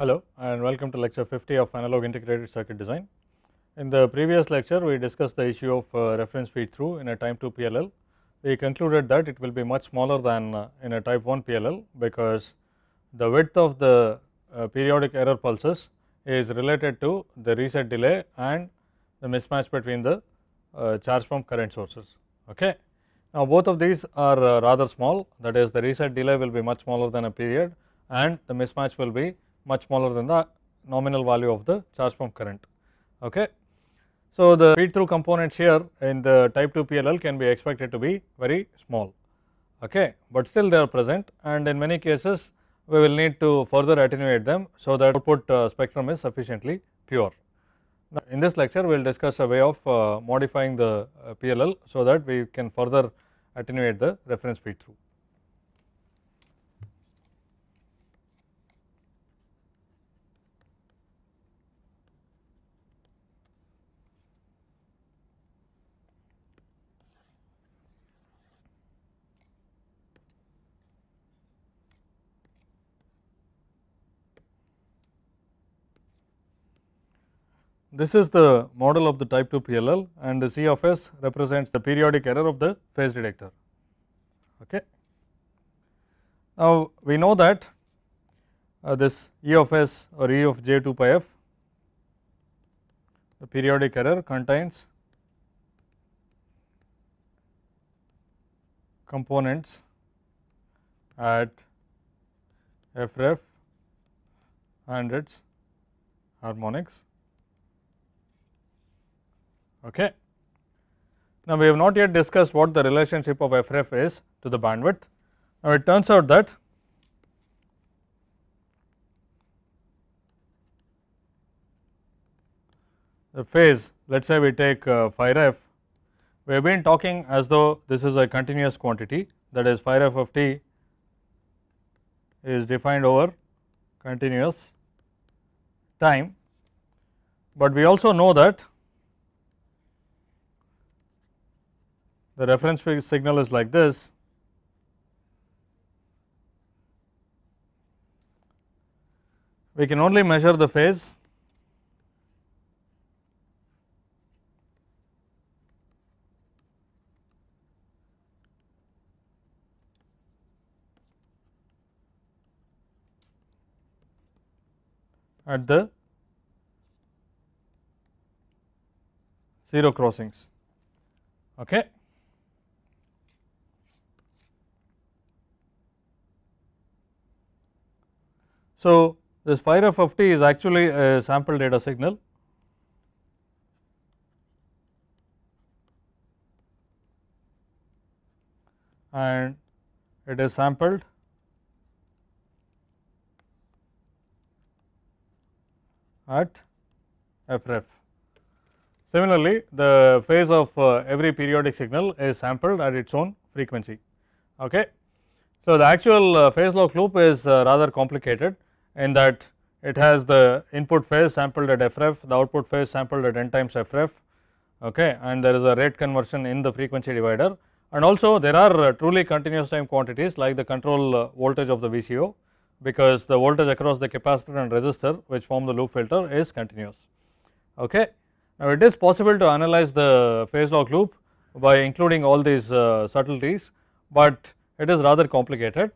Hello and welcome to lecture 50 of analog integrated circuit design. In the previous lecture we discussed the issue of uh, reference feed through in a time 2 PLL. We concluded that it will be much smaller than uh, in a type 1 PLL because the width of the uh, periodic error pulses is related to the reset delay and the mismatch between the uh, charge pump current sources. Okay. Now both of these are uh, rather small that is the reset delay will be much smaller than a period and the mismatch will be much smaller than the nominal value of the charge pump current. Okay. So, the feed through components here in the type 2 PLL can be expected to be very small, okay. but still they are present and in many cases we will need to further attenuate them. So, that output uh, spectrum is sufficiently pure. Now, in this lecture we will discuss a way of uh, modifying the uh, PLL, so that we can further attenuate the reference feed through. This is the model of the type 2 PLL and the C of S represents the periodic error of the phase detector. Okay. Now, we know that uh, this E of S or E of J 2 pi f, the periodic error contains components at f ref and its harmonics Okay. Now, we have not yet discussed what the relationship of FRF is to the bandwidth. Now, it turns out that the phase let us say we take uh, phi ref, we have been talking as though this is a continuous quantity that is phi ref of t is defined over continuous time, but we also know that the reference signal is like this we can only measure the phase at the 0 crossings. Okay. So, this phi of f t is actually a sample data signal. and it is sampled at fref. Similarly, the phase of uh, every periodic signal is sampled at its own frequency. Okay. So, the actual uh, phase lock loop is uh, rather complicated in that it has the input phase sampled at FRF, the output phase sampled at n times FRF okay, and there is a rate conversion in the frequency divider. And also there are uh, truly continuous time quantities like the control uh, voltage of the VCO because the voltage across the capacitor and resistor which form the loop filter is continuous. Okay. Now, it is possible to analyze the phase log loop by including all these uh, subtleties, but it is rather complicated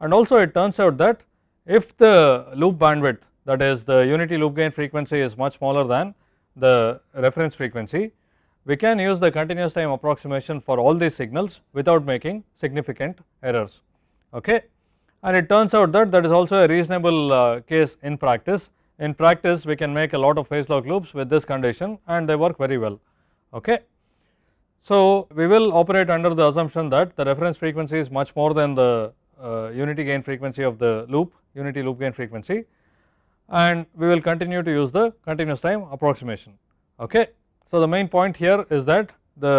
and also it turns out that if the loop bandwidth that is the unity loop gain frequency is much smaller than the reference frequency, we can use the continuous time approximation for all these signals without making significant errors. Okay. And it turns out that that is also a reasonable uh, case in practice. In practice, we can make a lot of phase lock loops with this condition and they work very well. Okay. So, we will operate under the assumption that the reference frequency is much more than the uh, unity gain frequency of the loop unity loop gain frequency and we will continue to use the continuous time approximation. Okay. So, the main point here is that the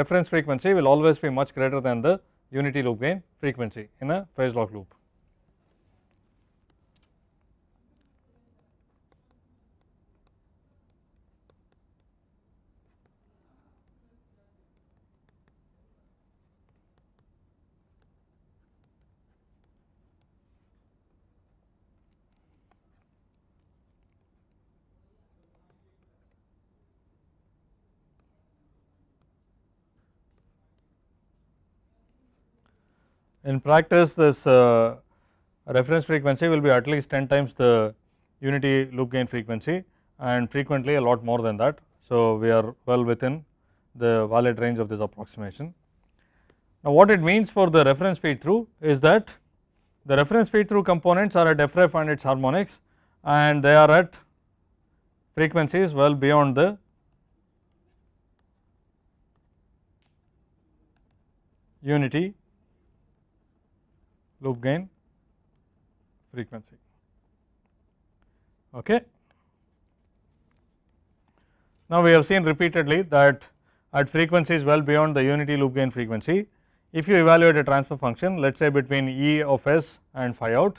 reference frequency will always be much greater than the unity loop gain frequency in a phase lock loop. In practice this uh, reference frequency will be at least 10 times the unity loop gain frequency and frequently a lot more than that. So, we are well within the valid range of this approximation. Now, what it means for the reference feed through is that the reference feed through components are at fref and its harmonics and they are at frequencies well beyond the unity loop gain frequency. Okay. Now, we have seen repeatedly that at frequencies well beyond the unity loop gain frequency, if you evaluate a transfer function let us say between E of s and phi out,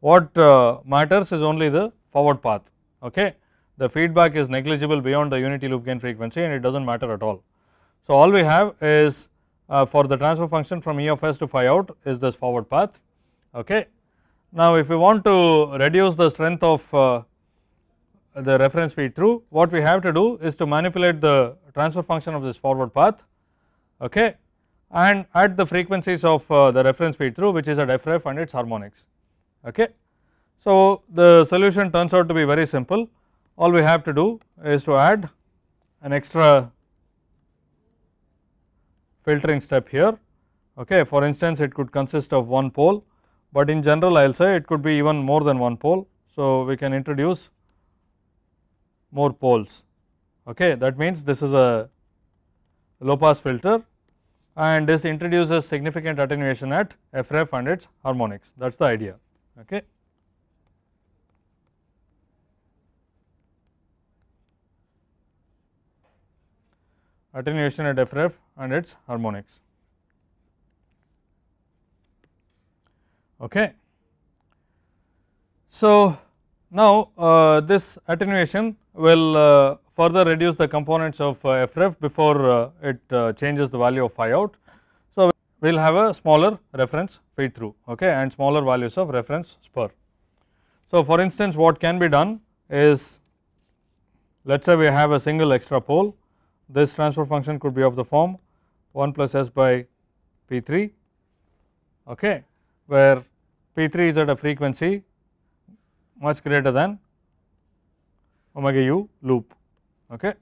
what uh, matters is only the forward path. Okay. The feedback is negligible beyond the unity loop gain frequency and it does not matter at all. So, all we have is uh, for the transfer function from E of s to phi out is this forward path. Okay. Now, if we want to reduce the strength of uh, the reference feed through, what we have to do is to manipulate the transfer function of this forward path okay, and at the frequencies of uh, the reference feed through which is at f and its harmonics. Okay. So, the solution turns out to be very simple all we have to do is to add an extra filtering step here. Okay. For instance, it could consist of one pole, but in general I will say it could be even more than one pole. So, we can introduce more poles. Okay. That means, this is a low pass filter and this introduces significant attenuation at FREF and its harmonics that is the idea. Okay. Attenuation at FREF and its harmonics. Okay. So, now uh, this attenuation will uh, further reduce the components of uh, FREF before uh, it uh, changes the value of phi out. So, we will have a smaller reference feed through okay, and smaller values of reference spur. So, for instance what can be done is let us say we have a single extra pole this transfer function could be of the form 1 plus s by p 3 okay, where p 3 is at a frequency much greater than omega u loop. Okay.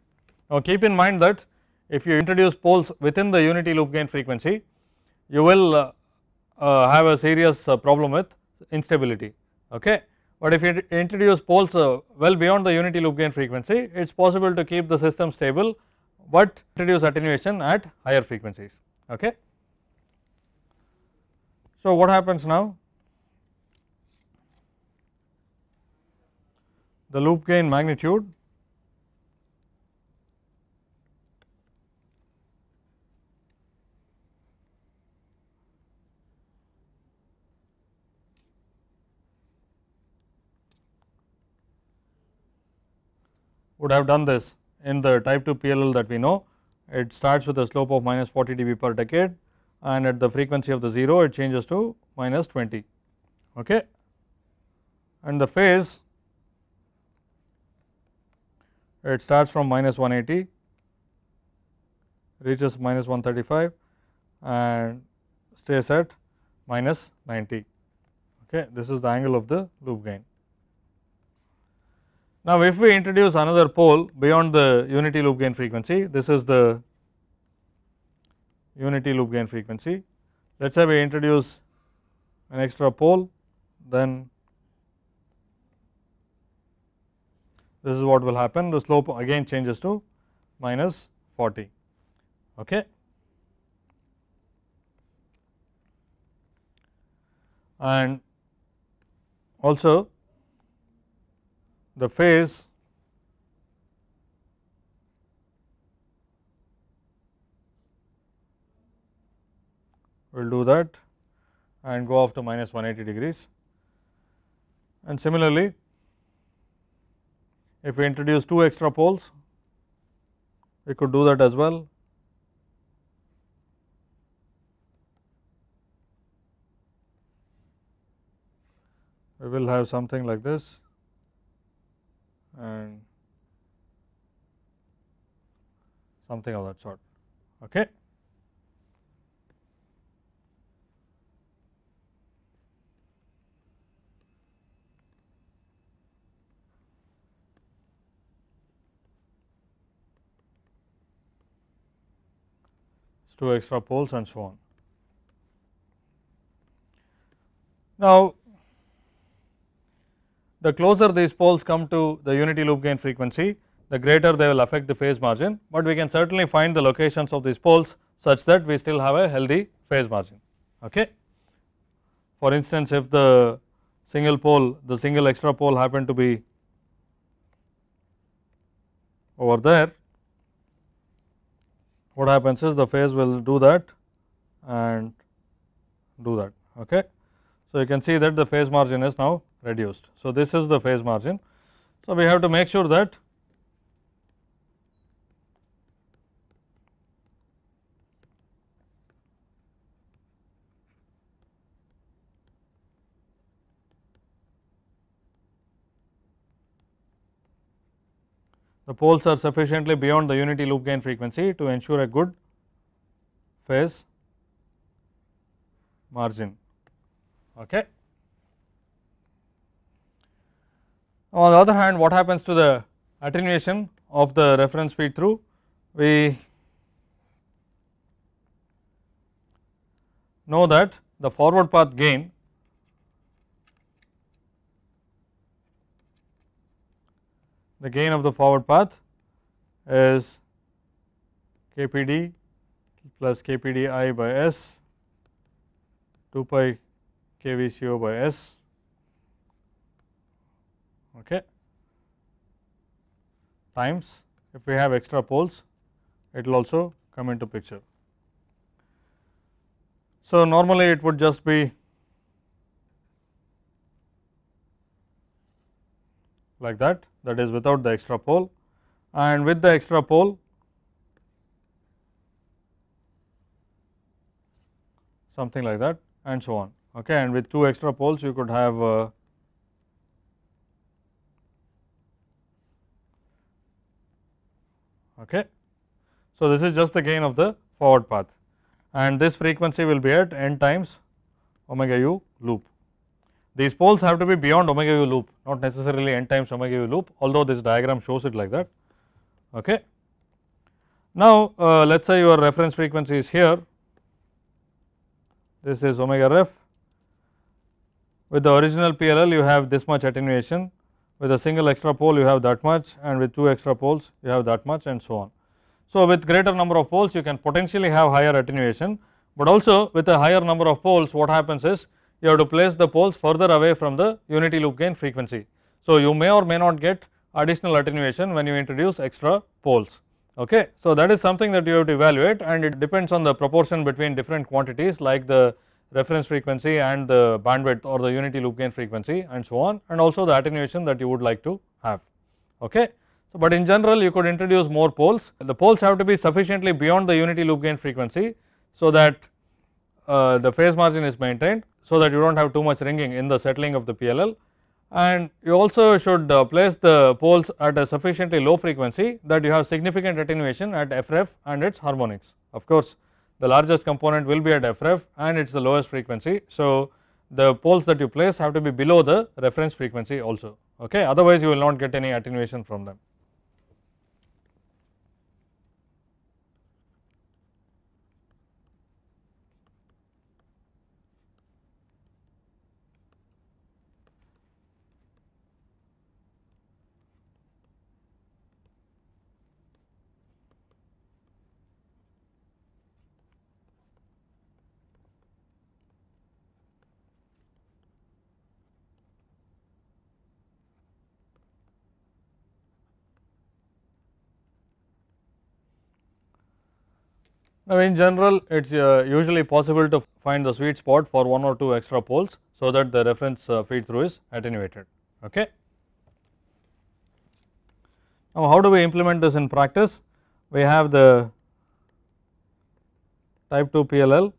Now, keep in mind that if you introduce poles within the unity loop gain frequency, you will uh, uh, have a serious uh, problem with instability. Okay. But if you introduce poles uh, well beyond the unity loop gain frequency, it is possible to keep the system stable but introduce attenuation at higher frequencies. Okay. So, what happens now? The loop gain magnitude would have done this in the type 2 PLL that we know it starts with a slope of minus 40 dB per decade and at the frequency of the 0 it changes to minus 20 okay. and the phase it starts from minus 180 reaches minus 135 and stays at minus 90 okay this is the angle of the loop gain now, if we introduce another pole beyond the unity loop gain frequency, this is the unity loop gain frequency. Let us say we introduce an extra pole, then this is what will happen the slope again changes to minus 40. Okay. And also the phase will do that and go off to minus 180 degrees. And similarly, if we introduce two extra poles, we could do that as well. We will have something like this and something of that sort. Okay. two extra poles and so on. Now, the closer these poles come to the unity loop gain frequency, the greater they will affect the phase margin, but we can certainly find the locations of these poles such that we still have a healthy phase margin. Okay. For instance, if the single pole, the single extra pole happen to be over there, what happens is the phase will do that and do that. Okay. So, you can see that the phase margin is now reduced. So, this is the phase margin. So, we have to make sure that the poles are sufficiently beyond the unity loop gain frequency to ensure a good phase margin. Okay. On the other hand what happens to the attenuation of the reference feed through? We know that the forward path gain the gain of the forward path is kpd plus kpdi by s 2 pi kvco by s okay times if we have extra poles it will also come into picture. So, normally it would just be like that that is without the extra pole and with the extra pole something like that and so on okay and with two extra poles you could have uh, Okay. So, this is just the gain of the forward path and this frequency will be at n times omega u loop. These poles have to be beyond omega u loop not necessarily n times omega u loop although this diagram shows it like that. Okay. Now, uh, let us say your reference frequency is here this is omega ref with the original PLL you have this much attenuation with a single extra pole you have that much and with two extra poles you have that much and so on. So, with greater number of poles you can potentially have higher attenuation, but also with a higher number of poles what happens is you have to place the poles further away from the unity loop gain frequency. So, you may or may not get additional attenuation when you introduce extra poles. Okay. So, that is something that you have to evaluate and it depends on the proportion between different quantities like the reference frequency and the bandwidth or the unity loop gain frequency and so on and also the attenuation that you would like to have. Okay. So, but in general you could introduce more poles. The poles have to be sufficiently beyond the unity loop gain frequency, so that uh, the phase margin is maintained, so that you do not have too much ringing in the settling of the PLL and you also should uh, place the poles at a sufficiently low frequency that you have significant attenuation at FRF and its harmonics. Of course, the largest component will be at FRF and it is the lowest frequency. So, the poles that you place have to be below the reference frequency also okay otherwise you will not get any attenuation from them. Now, in general it is uh, usually possible to find the sweet spot for one or two extra poles, so that the reference uh, feed through is attenuated. Okay. Now, how do we implement this in practice? We have the type 2 PLL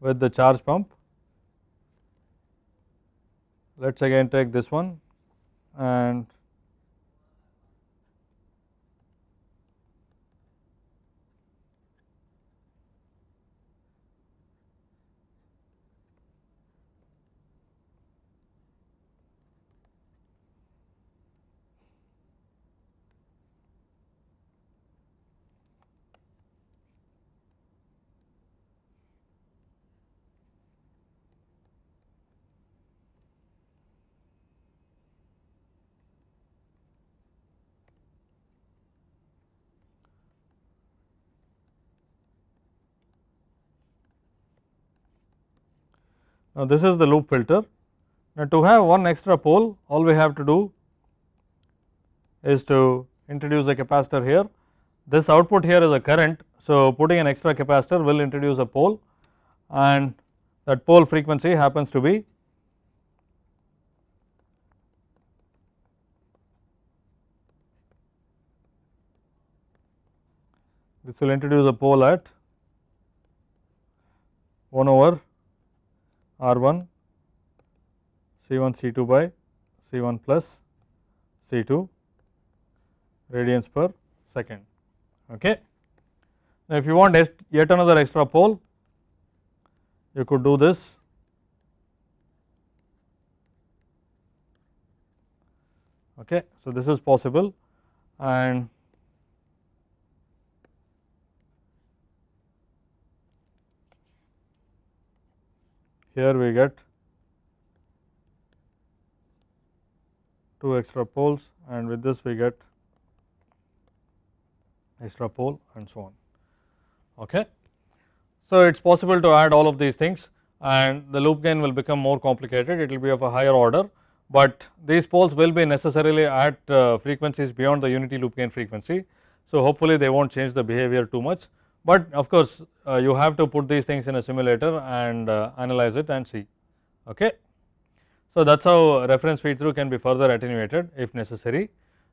with the charge pump. Let us again take this one and Now, this is the loop filter. Now, to have one extra pole all we have to do is to introduce a capacitor here. This output here is a current. So, putting an extra capacitor will introduce a pole and that pole frequency happens to be this will introduce a pole at 1 over R 1 C 1 C 2 by C 1 plus C 2 radians per second. Okay. Now, if you want yet another extra pole, you could do this. Okay. So, this is possible and here we get two extra poles and with this we get extra pole and so on. Okay. So, it is possible to add all of these things and the loop gain will become more complicated, it will be of a higher order, but these poles will be necessarily at uh, frequencies beyond the unity loop gain frequency. So, hopefully they will not change the behavior too much but of course, uh, you have to put these things in a simulator and uh, analyze it and see. Okay. So, that is how reference feed through can be further attenuated if necessary.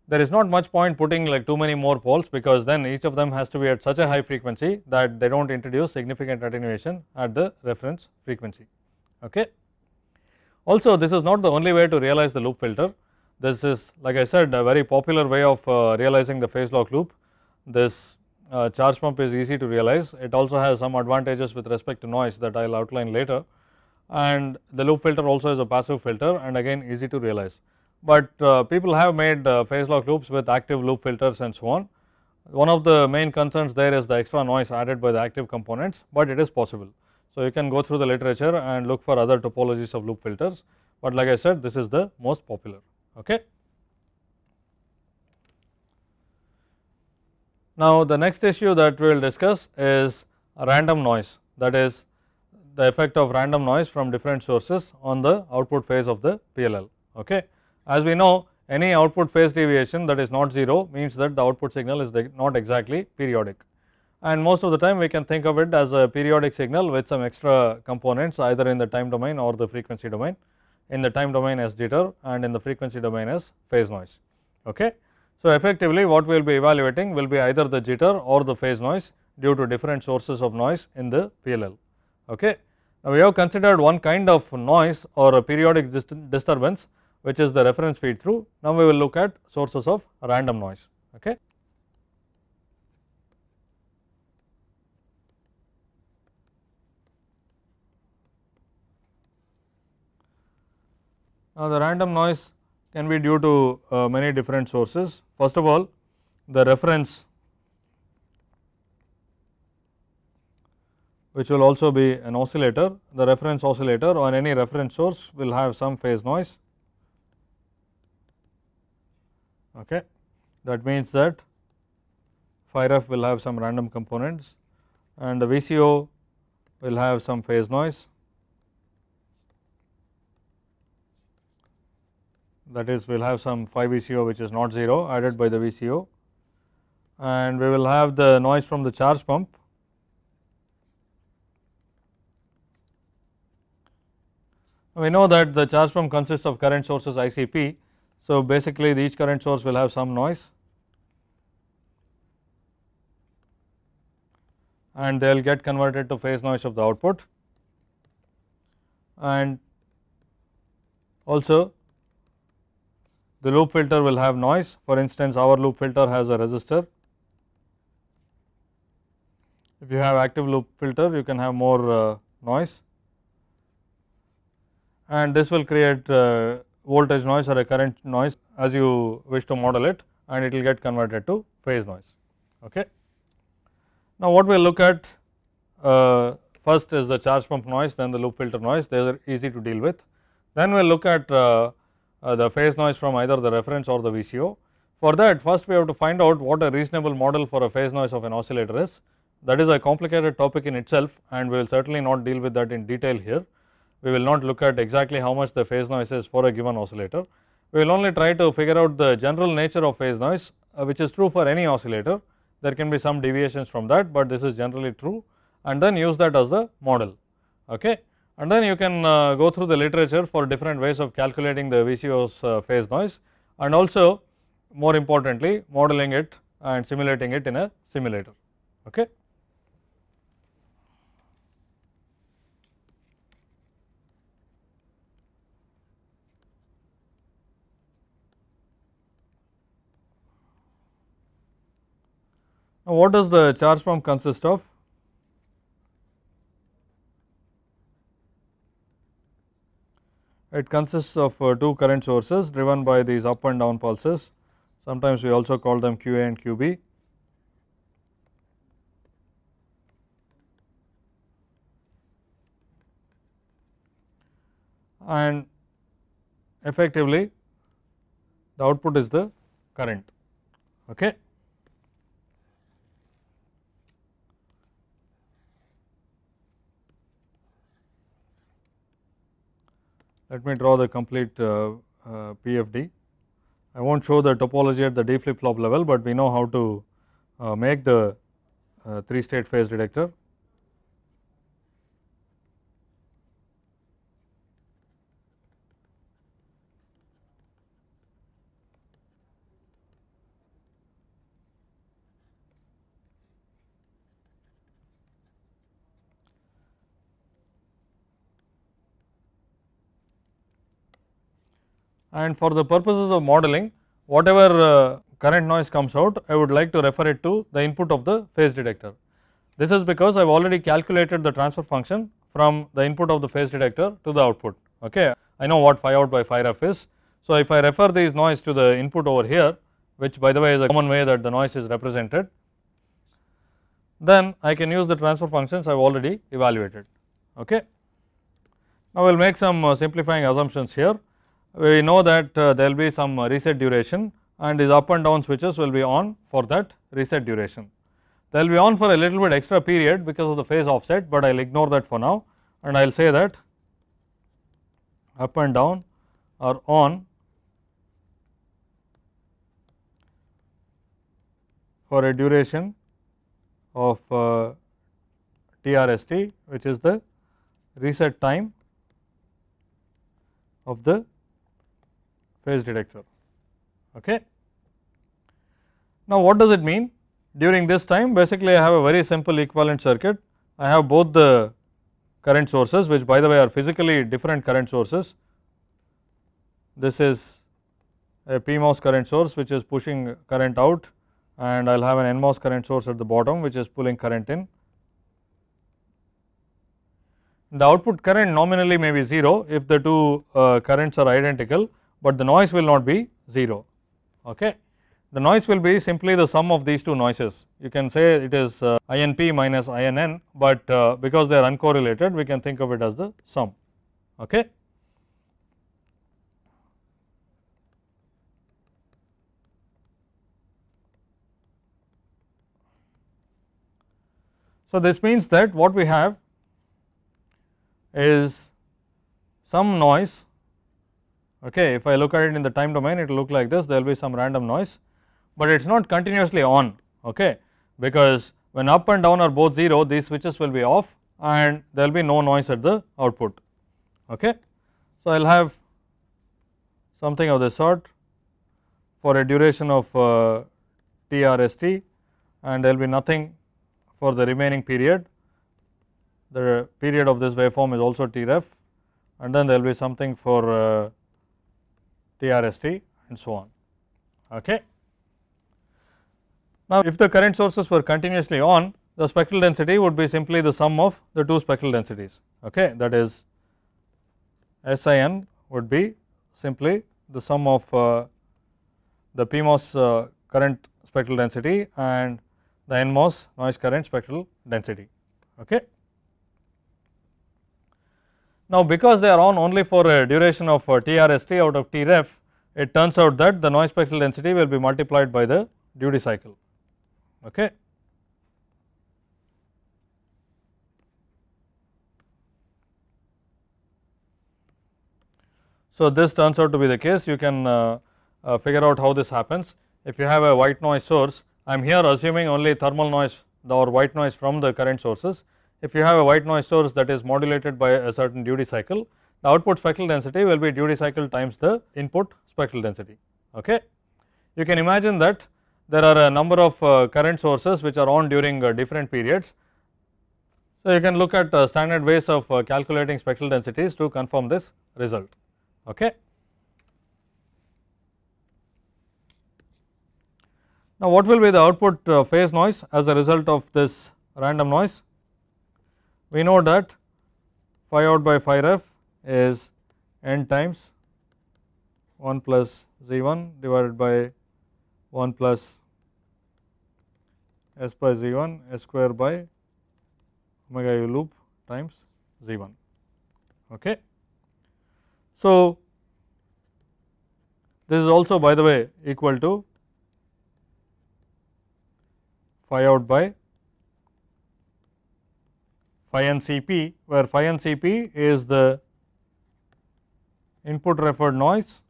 There is not much point putting like too many more poles because then each of them has to be at such a high frequency that they do not introduce significant attenuation at the reference frequency. Okay. Also, this is not the only way to realize the loop filter. This is like I said a very popular way of uh, realizing the phase lock loop. This uh, charge pump is easy to realize. It also has some advantages with respect to noise that I will outline later and the loop filter also is a passive filter and again easy to realize. But uh, people have made uh, phase lock loops with active loop filters and so on. One of the main concerns there is the extra noise added by the active components, but it is possible. So, you can go through the literature and look for other topologies of loop filters, but like I said this is the most popular. Okay. Now, the next issue that we will discuss is random noise that is the effect of random noise from different sources on the output phase of the PLL. Okay. As we know any output phase deviation that is not 0 means that the output signal is not exactly periodic and most of the time we can think of it as a periodic signal with some extra components either in the time domain or the frequency domain in the time domain as jitter and in the frequency domain as phase noise. Okay. So, effectively what we will be evaluating will be either the jitter or the phase noise due to different sources of noise in the PLL. Okay. Now, we have considered one kind of noise or a periodic disturbance which is the reference feed through. Now, we will look at sources of random noise. Okay. Now, the random noise can be due to uh, many different sources. First of all, the reference which will also be an oscillator, the reference oscillator or any reference source will have some phase noise. Okay. That means that FireF will have some random components and the VCO will have some phase noise that is we will have some phi VCO which is not 0 added by the VCO and we will have the noise from the charge pump we know that the charge pump consists of current sources ICP. So, basically each current source will have some noise and they will get converted to phase noise of the output and also the loop filter will have noise. For instance, our loop filter has a resistor. If you have active loop filter, you can have more uh, noise and this will create uh, voltage noise or a current noise as you wish to model it and it will get converted to phase noise. Okay. Now, what we will look at uh, first is the charge pump noise, then the loop filter noise, they are easy to deal with. Then we will look at uh, uh, the phase noise from either the reference or the VCO. For that first we have to find out what a reasonable model for a phase noise of an oscillator is. That is a complicated topic in itself and we will certainly not deal with that in detail here. We will not look at exactly how much the phase noise is for a given oscillator. We will only try to figure out the general nature of phase noise uh, which is true for any oscillator. There can be some deviations from that, but this is generally true and then use that as the model. Okay and then you can uh, go through the literature for different ways of calculating the VCO's uh, phase noise and also more importantly modeling it and simulating it in a simulator. Okay. Now, what does the charge pump consist of? It consists of uh, two current sources driven by these up and down pulses. Sometimes we also call them QA and QB. And effectively the output is the current. Okay. let me draw the complete uh, uh, PFD. I will not show the topology at the D flip flop level, but we know how to uh, make the 3 state phase detector and for the purposes of modeling whatever uh, current noise comes out I would like to refer it to the input of the phase detector. This is because I have already calculated the transfer function from the input of the phase detector to the output. Okay. I know what phi out by phi ref is. So, if I refer these noise to the input over here which by the way is a common way that the noise is represented then I can use the transfer functions I have already evaluated. Okay. Now, we will make some uh, simplifying assumptions here we know that uh, there will be some uh, reset duration and these up and down switches will be on for that reset duration. They will be on for a little bit extra period because of the phase offset, but I will ignore that for now and I will say that up and down are on for a duration of uh, TRST which is the reset time of the phase detector. Okay. Now, what does it mean? During this time basically I have a very simple equivalent circuit. I have both the current sources which by the way are physically different current sources. This is a PMOS current source which is pushing current out and I will have an NMOS current source at the bottom which is pulling current in. The output current nominally may be 0 if the two uh, currents are identical but the noise will not be 0. Okay. The noise will be simply the sum of these two noises. You can say it is uh, INP minus INN, but uh, because they are uncorrelated, we can think of it as the sum. Okay. So, this means that what we have is some noise Okay, if I look at it in the time domain, it will look like this. There will be some random noise, but it is not continuously on. Okay, because when up and down are both 0, these switches will be off, and there will be no noise at the output. Okay, so I will have something of this sort for a duration of uh, TRST, and there will be nothing for the remaining period. The period of this waveform is also ref and then there will be something for uh, TRST and so on. Okay. Now, if the current sources were continuously on, the spectral density would be simply the sum of the two spectral densities. Okay, that is SIN would be simply the sum of uh, the PMOS uh, current spectral density and the NMOS noise current spectral density. Okay. Now, because they are on only for a duration of TRST uh, out of TREF, it turns out that the noise spectral density will be multiplied by the duty cycle. Okay. So, this turns out to be the case you can uh, uh, figure out how this happens. If you have a white noise source, I am here assuming only thermal noise or white noise from the current sources if you have a white noise source that is modulated by a certain duty cycle, the output spectral density will be duty cycle times the input spectral density. Okay. You can imagine that there are a number of uh, current sources which are on during uh, different periods. So, you can look at uh, standard ways of calculating spectral densities to confirm this result. Okay. Now, what will be the output phase noise as a result of this random noise? we know that phi out by phi ref is n times 1 plus z 1 divided by 1 plus s by z 1 s square by omega u loop times z 1. Okay. So, this is also by the way equal to phi out by phi and Cp where phi and Cp is the input referred noise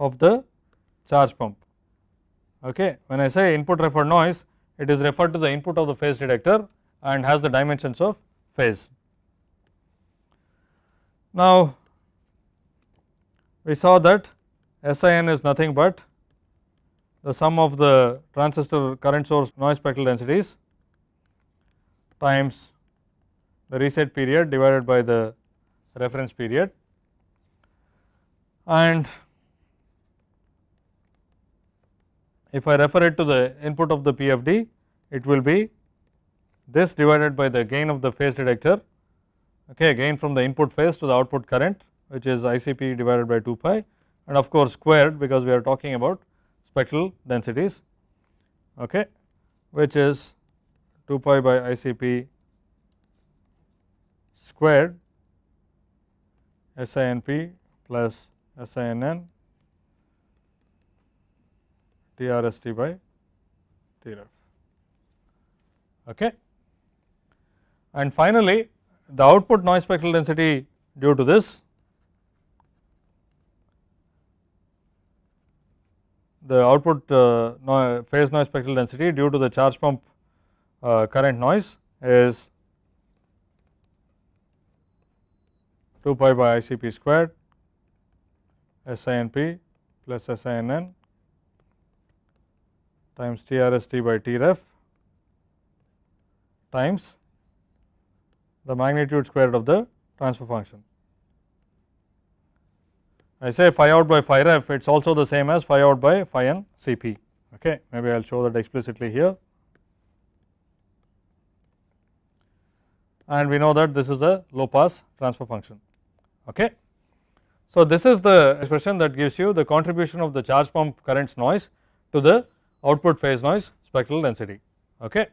of the charge pump. Okay. When I say input referred noise, it is referred to the input of the phase detector and has the dimensions of phase. Now, we saw that SIN is nothing but the sum of the transistor current source noise spectral densities times the reset period divided by the reference period and if I refer it to the input of the PFD it will be this divided by the gain of the phase detector okay gain from the input phase to the output current which is ICP divided by 2 pi and of course squared because we are talking about spectral densities okay which is 2 pi by ICP squared SINP plus S i n n T r s t TRST by TREF. Okay. And finally, the output noise spectral density due to this the output uh, phase noise spectral density due to the charge pump uh, current noise is 2 pi by ICP squared SINP plus SINN times TRST by ref times the magnitude squared of the transfer function. I say phi out by phi ref, it is also the same as phi out by phi n C p. Cp. Okay. Maybe I will show that explicitly here. and we know that this is a low pass transfer function. Okay. So, this is the expression that gives you the contribution of the charge pump currents noise to the output phase noise spectral density. Okay.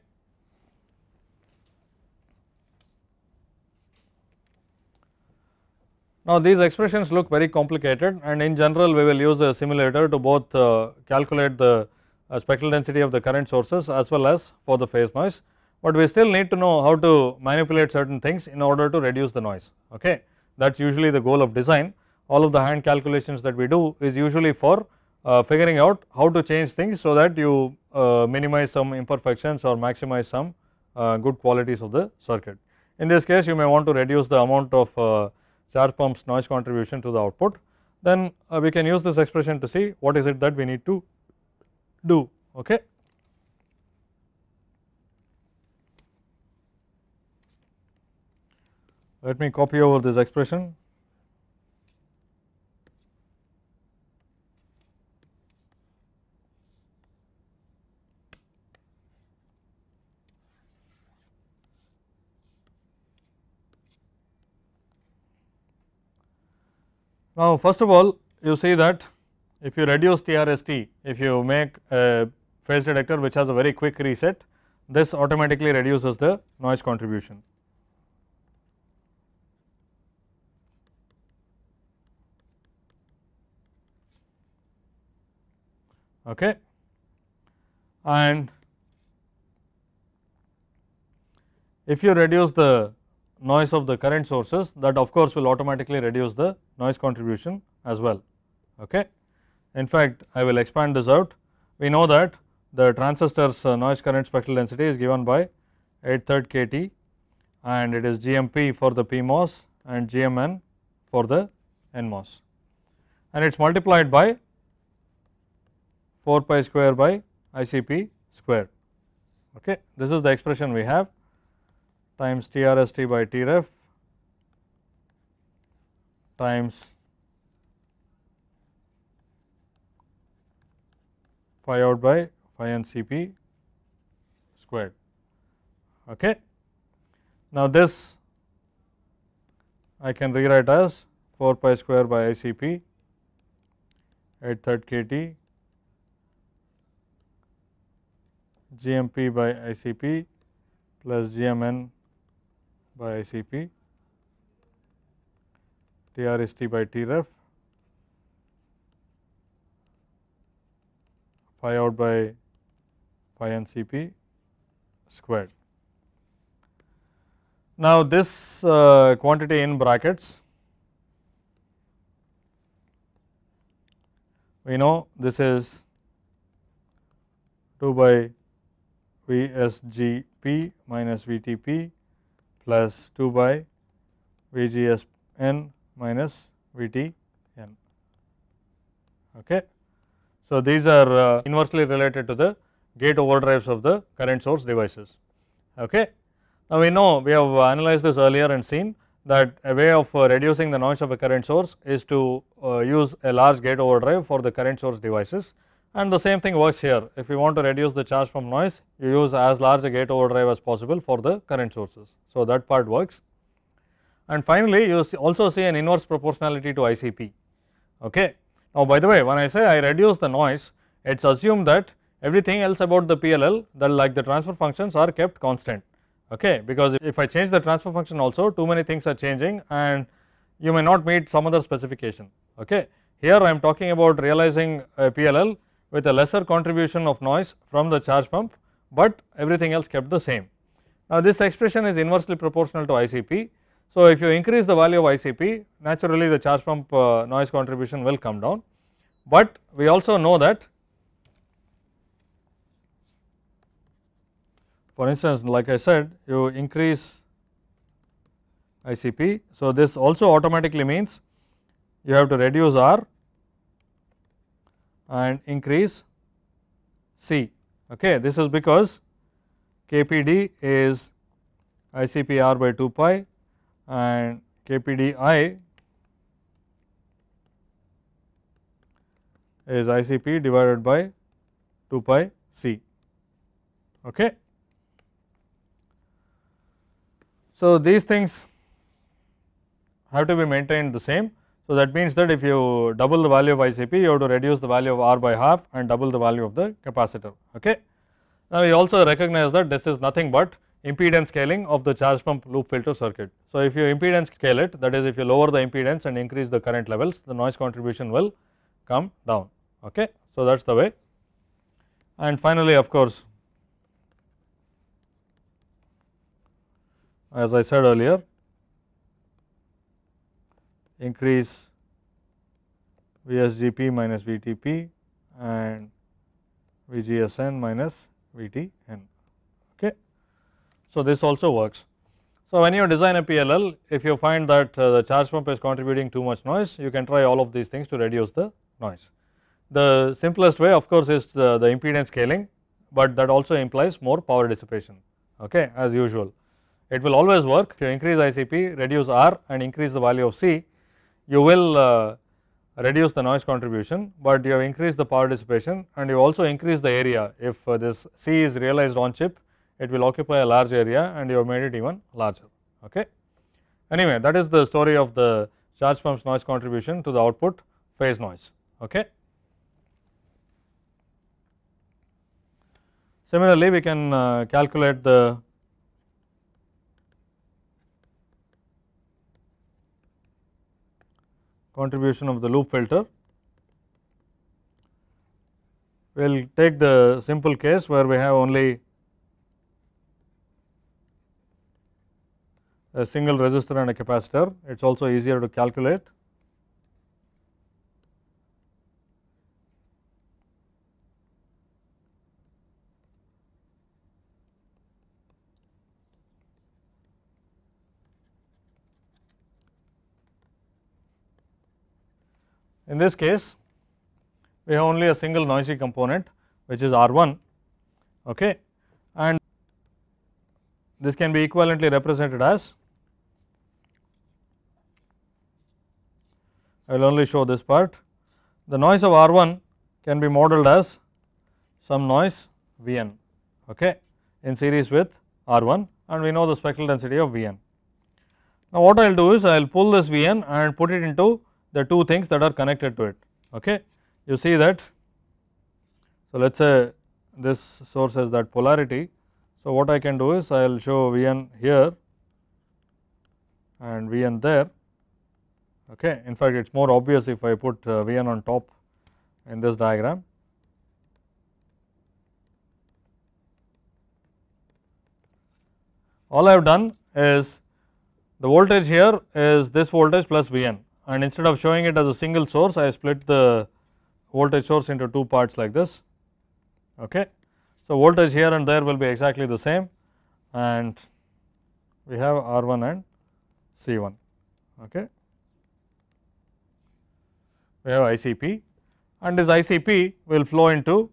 Now, these expressions look very complicated and in general we will use a simulator to both uh, calculate the uh, spectral density of the current sources as well as for the phase noise but we still need to know how to manipulate certain things in order to reduce the noise. Okay. That is usually the goal of design. All of the hand calculations that we do is usually for uh, figuring out how to change things so that you uh, minimize some imperfections or maximize some uh, good qualities of the circuit. In this case you may want to reduce the amount of uh, charge pumps noise contribution to the output then uh, we can use this expression to see what is it that we need to do okay. let me copy over this expression Now, first of all you see that if you reduce TRST, if you make a phase detector which has a very quick reset, this automatically reduces the noise contribution. okay. and if you reduce the noise of the current sources that of course will automatically reduce the noise contribution as well. Okay. In fact, I will expand this out. We know that the transistors uh, noise current spectral density is given by 83rd KT and it is GMP for the PMOS and GMN for the NMOS and it is multiplied by 4 pi square by ICP square. Okay. This is the expression we have times TRST by TREF times phi out by phi NCP Cp squared. Okay. Now, this I can rewrite as 4 pi square by ICP 8 third kT GMP by ICP plus GMN by ICP, TRST by TREF, phi out by phi NCP squared. Now, this uh, quantity in brackets, we know this is 2 by V S G P minus V T P plus 2 by V G S N minus V T N. Okay. So, these are uh, inversely related to the gate overdrives of the current source devices. Okay. Now, we know we have analyzed this earlier and seen that a way of uh, reducing the noise of a current source is to uh, use a large gate overdrive for the current source devices and the same thing works here. If you want to reduce the charge from noise, you use as large a gate overdrive as possible for the current sources. So, that part works. And finally, you also see an inverse proportionality to ICP. Okay. Now, by the way, when I say I reduce the noise, it is assumed that everything else about the PLL that like the transfer functions are kept constant. Okay. Because if I change the transfer function also, too many things are changing and you may not meet some other specification. Okay. Here I am talking about realizing a PLL with a lesser contribution of noise from the charge pump, but everything else kept the same. Now, this expression is inversely proportional to ICP. So, if you increase the value of ICP naturally the charge pump uh, noise contribution will come down, but we also know that for instance like I said you increase ICP. So, this also automatically means you have to reduce R and increase C. Okay. This is because KPD is ICPR by 2 pi and KPDI is ICP divided by 2 pi C. Okay. So, these things have to be maintained the same so, that means that if you double the value of ICP, you have to reduce the value of R by half and double the value of the capacitor. Okay. Now, we also recognize that this is nothing but impedance scaling of the charge pump loop filter circuit. So, if you impedance scale it that is if you lower the impedance and increase the current levels the noise contribution will come down. Okay. So, that is the way and finally, of course, as I said earlier increase VSGP minus VTP and VGSN minus VTN. Okay. So, this also works. So, when you design a PLL, if you find that uh, the charge pump is contributing too much noise, you can try all of these things to reduce the noise. The simplest way of course, is the, the impedance scaling, but that also implies more power dissipation okay, as usual. It will always work if you increase ICP, reduce R and increase the value of C, you will uh, reduce the noise contribution, but you have increased the power dissipation and you also increase the area. If uh, this C is realized on chip, it will occupy a large area and you have made it even larger. Okay. Anyway, that is the story of the charge pump's noise contribution to the output phase noise. Okay. Similarly, we can uh, calculate the contribution of the loop filter. We will take the simple case where we have only a single resistor and a capacitor, it is also easier to calculate. In this case, we have only a single noisy component which is R 1 okay. and this can be equivalently represented as I will only show this part. The noise of R 1 can be modeled as some noise V n okay, in series with R 1 and we know the spectral density of V n. Now, what I will do is I will pull this V n and put it into the two things that are connected to it okay you see that so let us say this source has that polarity so what I can do is I will show Vn here and Vn there okay in fact it is more obvious if I put uh, Vn on top in this diagram all I have done is the voltage here is this voltage plus Vn and instead of showing it as a single source I split the voltage source into two parts like this. Okay. So, voltage here and there will be exactly the same and we have R 1 and C 1. Okay. We have ICP and this ICP will flow into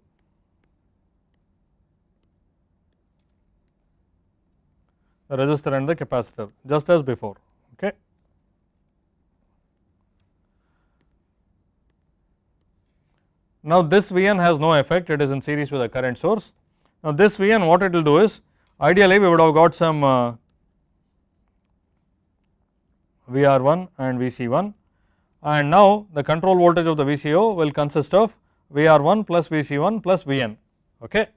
the resistor and the capacitor just as before. Okay. Now, this Vn has no effect it is in series with the current source. Now, this Vn what it will do is ideally we would have got some uh, Vr1 and Vc1 and now the control voltage of the VCO will consist of Vr1 plus Vc1 plus Vn. Okay.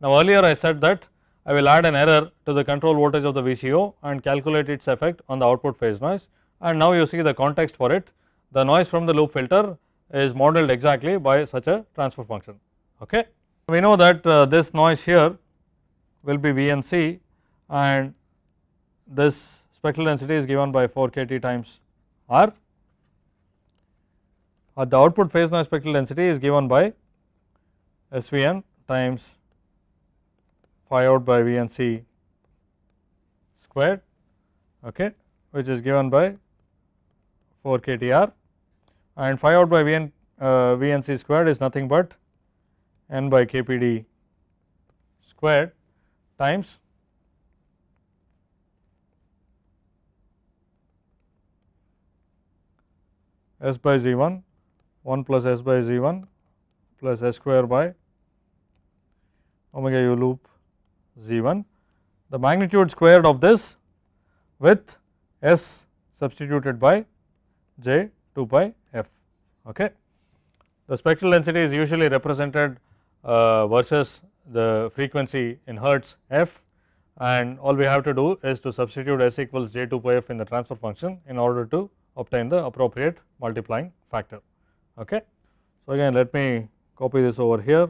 Now, earlier I said that I will add an error to the control voltage of the VCO and calculate its effect on the output phase noise and now you see the context for it. The noise from the loop filter is modeled exactly by such a transfer function. Okay. We know that uh, this noise here will be V and C and this spectral density is given by 4 kT times R. At uh, the output phase noise spectral density is given by SVN times phi out by V and C squared okay, which is given by 4 KTR and phi out by Vn, uh, Vnc squared is nothing but n by kpd squared times s by z1 1 plus s by z1 plus s square by omega u loop z1. The magnitude squared of this with s substituted by j 2 pi Okay. The spectral density is usually represented uh, versus the frequency in hertz f and all we have to do is to substitute s equals j 2 pi f in the transfer function in order to obtain the appropriate multiplying factor. Okay. So, again let me copy this over here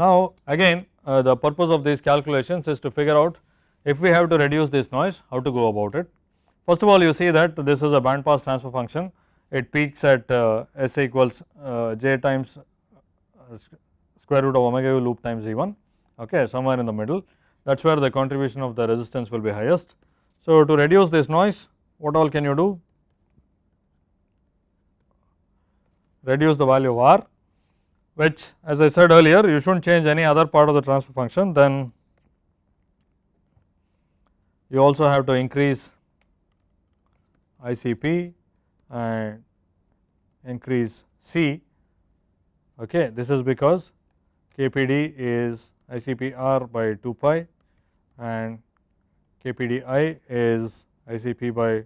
Now again uh, the purpose of these calculations is to figure out if we have to reduce this noise how to go about it. First of all you see that this is a band pass transfer function it peaks at uh, S equals uh, j times uh, square root of omega u loop times E1 okay somewhere in the middle that is where the contribution of the resistance will be highest. So to reduce this noise what all can you do reduce the value of R which as I said earlier you should not change any other part of the transfer function then you also have to increase ICP and increase C. Okay. This is because KPD is ICPR by 2 pi and KPDI is ICP by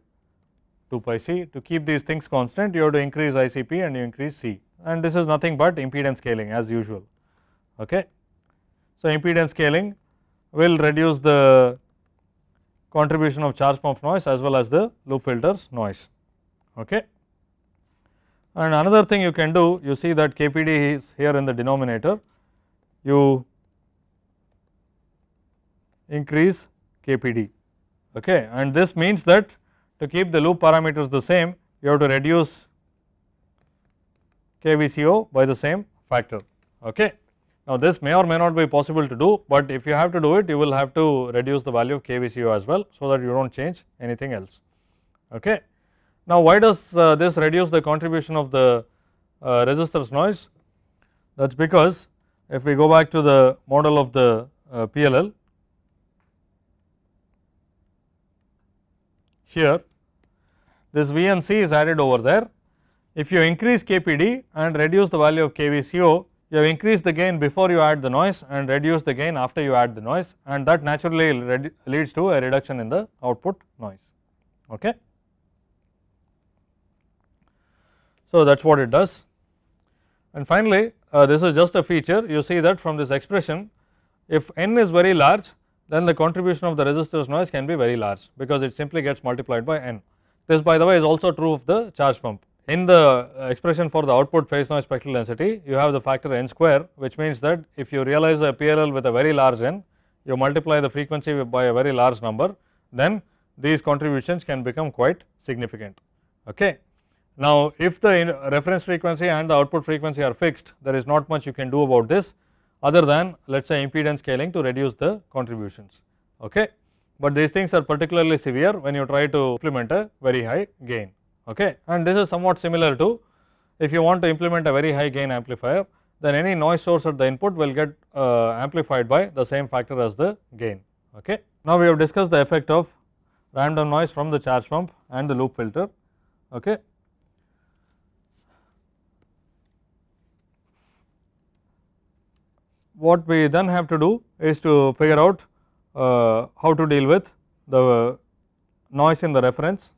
2 pi C. To keep these things constant, you have to increase ICP and you increase C and this is nothing but impedance scaling as usual. Okay. So, impedance scaling will reduce the contribution of charge pump noise as well as the loop filters noise. Okay. And another thing you can do, you see that KPD is here in the denominator, you increase KPD. Okay. And this means that to keep the loop parameters the same, you have to reduce KVCO by the same factor. Okay. Now, this may or may not be possible to do, but if you have to do it, you will have to reduce the value of KVCO as well, so that you do not change anything else. Okay. Now, why does uh, this reduce the contribution of the uh, resistors noise? That is because if we go back to the model of the uh, PLL, here this VNC is added over there if you increase KPD and reduce the value of KVCO, you have increased the gain before you add the noise and reduce the gain after you add the noise and that naturally leads to a reduction in the output noise. Okay. So, that is what it does. And finally, uh, this is just a feature you see that from this expression if n is very large then the contribution of the resistors noise can be very large because it simply gets multiplied by n. This by the way is also true of the charge pump in the uh, expression for the output phase noise spectral density, you have the factor n square, which means that if you realize a PLL with a very large n, you multiply the frequency by a very large number, then these contributions can become quite significant. Okay. Now, if the uh, reference frequency and the output frequency are fixed, there is not much you can do about this other than let us say impedance scaling to reduce the contributions. Okay. But these things are particularly severe when you try to implement a very high gain okay. and this is somewhat similar to if you want to implement a very high gain amplifier then any noise source at the input will get uh, amplified by the same factor as the gain. Okay. Now we have discussed the effect of random noise from the charge pump and the loop filter. Okay. What we then have to do is to figure out uh, how to deal with the noise in the reference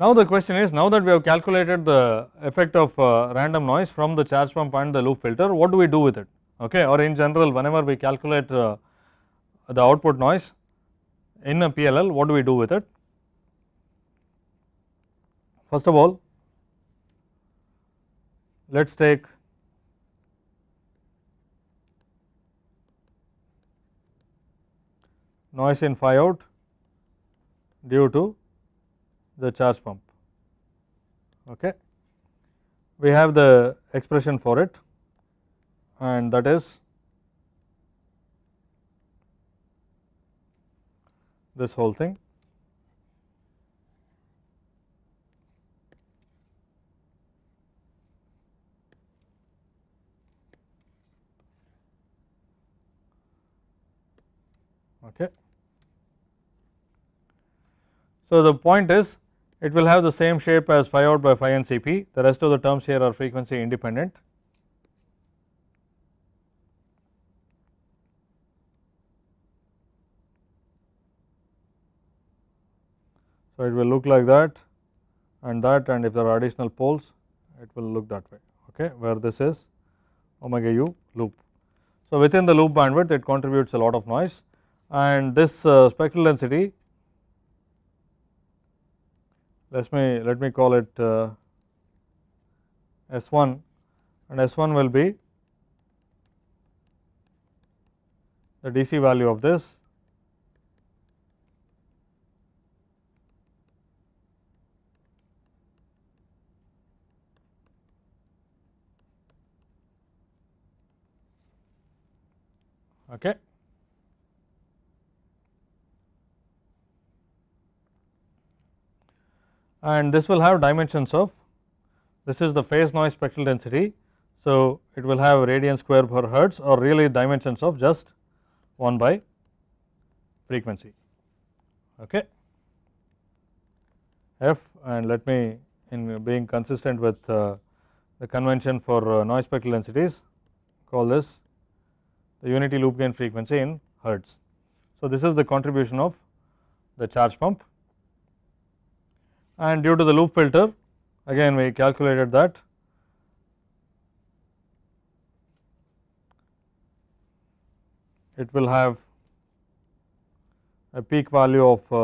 Now, the question is now that we have calculated the effect of uh, random noise from the charge pump and the loop filter, what do we do with it okay? or in general whenever we calculate uh, the output noise in a PLL, what do we do with it? First of all, let us take noise in phi out due to the charge pump. Okay. We have the expression for it and that is this whole thing. Okay. So, the point is it will have the same shape as phi out by phi and Cp. The rest of the terms here are frequency independent. So, it will look like that and that and if there are additional poles it will look that way okay where this is omega u loop. So, within the loop bandwidth it contributes a lot of noise and this uh, spectral density let me let me call it uh, S1 and S1 will be the DC value of this okay. and this will have dimensions of this is the phase noise spectral density. So, it will have radian square per hertz or really dimensions of just 1 by frequency. Okay. F and let me in being consistent with uh, the convention for uh, noise spectral densities call this the unity loop gain frequency in hertz. So, this is the contribution of the charge pump and due to the loop filter again we calculated that it will have a peak value of uh,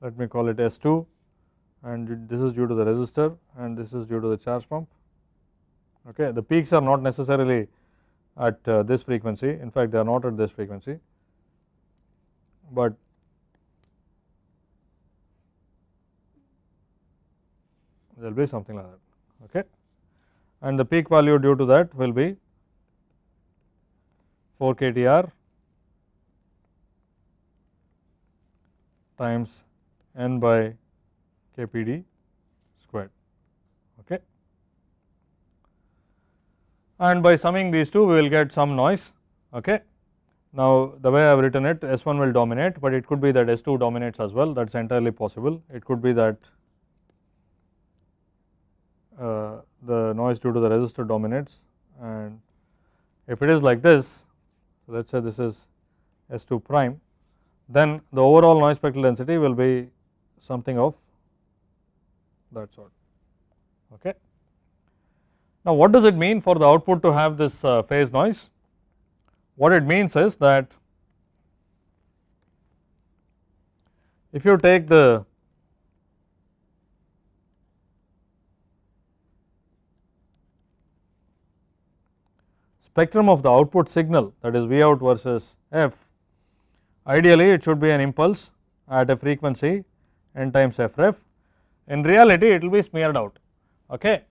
let me call it S 2 and this is due to the resistor and this is due to the charge pump. Okay. The peaks are not necessarily at uh, this frequency, in fact, they are not at this frequency, but there will be something like that. Okay. And the peak value due to that will be 4 KTR times n by KPD squared. Okay. And by summing these two, we will get some noise. Okay. Now, the way I have written it S1 will dominate, but it could be that S2 dominates as well that is entirely possible. It could be that uh, the noise due to the resistor dominates and if it is like this, let us say this is S2 prime, then the overall noise spectral density will be something of that is all okay. Now what does it mean for the output to have this uh, phase noise? What it means is that if you take the spectrum of the output signal that is V out versus F, ideally it should be an impulse at a frequency n times f ref in reality it will be smeared out okay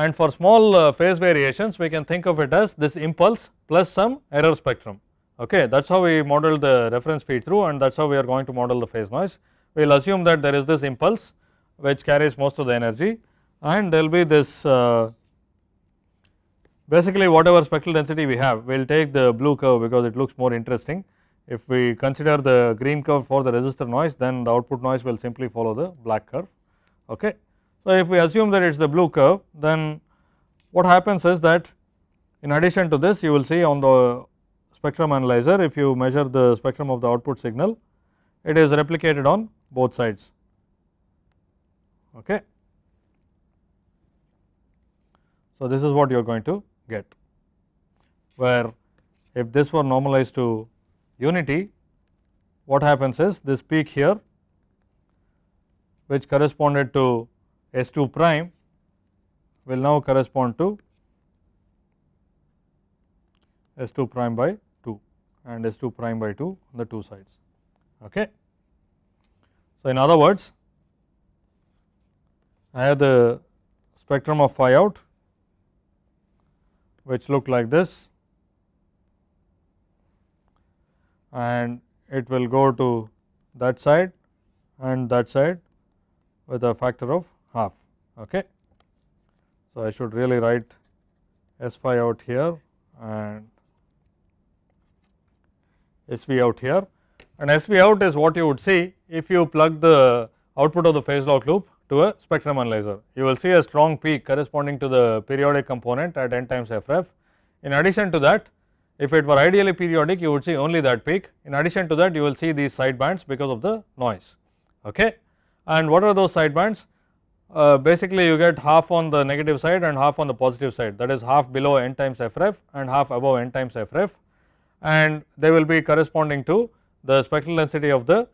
and for small uh, phase variations we can think of it as this impulse plus some error spectrum okay that is how we model the reference feed through and that is how we are going to model the phase noise. We will assume that there is this impulse which carries most of the energy and there will be this uh, basically whatever spectral density we have we will take the blue curve because it looks more interesting. If we consider the green curve for the resistor noise then the output noise will simply follow the black curve okay. So, if we assume that it is the blue curve then what happens is that in addition to this you will see on the spectrum analyzer if you measure the spectrum of the output signal it is replicated on both sides. Okay. So, this is what you are going to get where if this were normalized to unity what happens is this peak here which corresponded to S 2 prime will now correspond to S 2 prime by 2 and S 2 prime by 2 on the two sides. Okay. So, in other words I have the spectrum of phi out which look like this and it will go to that side and that side with a factor of half. Okay. So, I should really write S phi out here and S v out here and S v out is what you would see if you plug the output of the phase lock loop to a spectrum analyzer. You will see a strong peak corresponding to the periodic component at n times f ref. In addition to that, if it were ideally periodic, you would see only that peak. In addition to that, you will see these side bands because of the noise. Okay and what are those sidebands? Uh, basically you get half on the negative side and half on the positive side that is half below n times FREF and half above n times FREF and they will be corresponding to the spectral density of the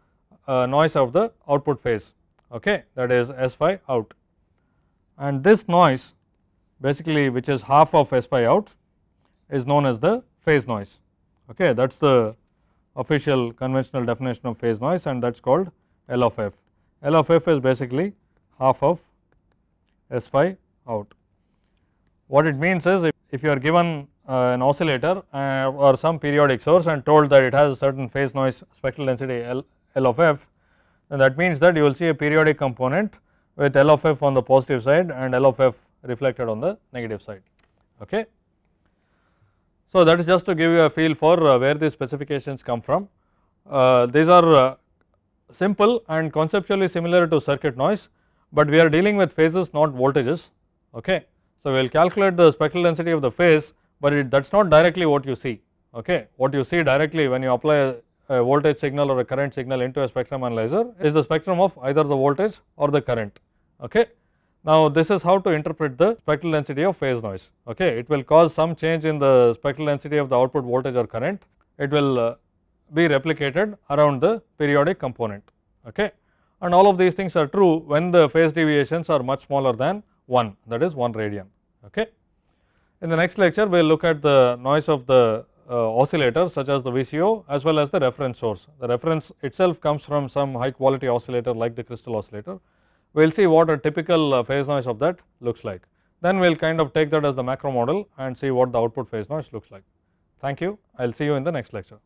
uh, noise of the output phase okay that is S phi out and this noise basically which is half of S phi out is known as the phase noise okay that is the official conventional definition of phase noise and that is called L of F. L of f is basically half of S phi out. What it means is if, if you are given uh, an oscillator uh, or some periodic source and told that it has a certain phase noise spectral density L, L of f, then that means that you will see a periodic component with L of f on the positive side and L of f reflected on the negative side. Okay. So, that is just to give you a feel for uh, where these specifications come from. Uh, these are uh, simple and conceptually similar to circuit noise, but we are dealing with phases not voltages. Okay. So, we will calculate the spectral density of the phase, but it, that is not directly what you see. Okay. What you see directly when you apply a, a voltage signal or a current signal into a spectrum analyzer is the spectrum of either the voltage or the current. Okay. Now, this is how to interpret the spectral density of phase noise. Okay. It will cause some change in the spectral density of the output voltage or current. It will uh, be replicated around the periodic component. Okay. And all of these things are true when the phase deviations are much smaller than 1 that is 1 radian. Okay. In the next lecture, we will look at the noise of the uh, oscillator such as the VCO as well as the reference source. The reference itself comes from some high quality oscillator like the crystal oscillator. We will see what a typical uh, phase noise of that looks like. Then we will kind of take that as the macro model and see what the output phase noise looks like. Thank you. I will see you in the next lecture.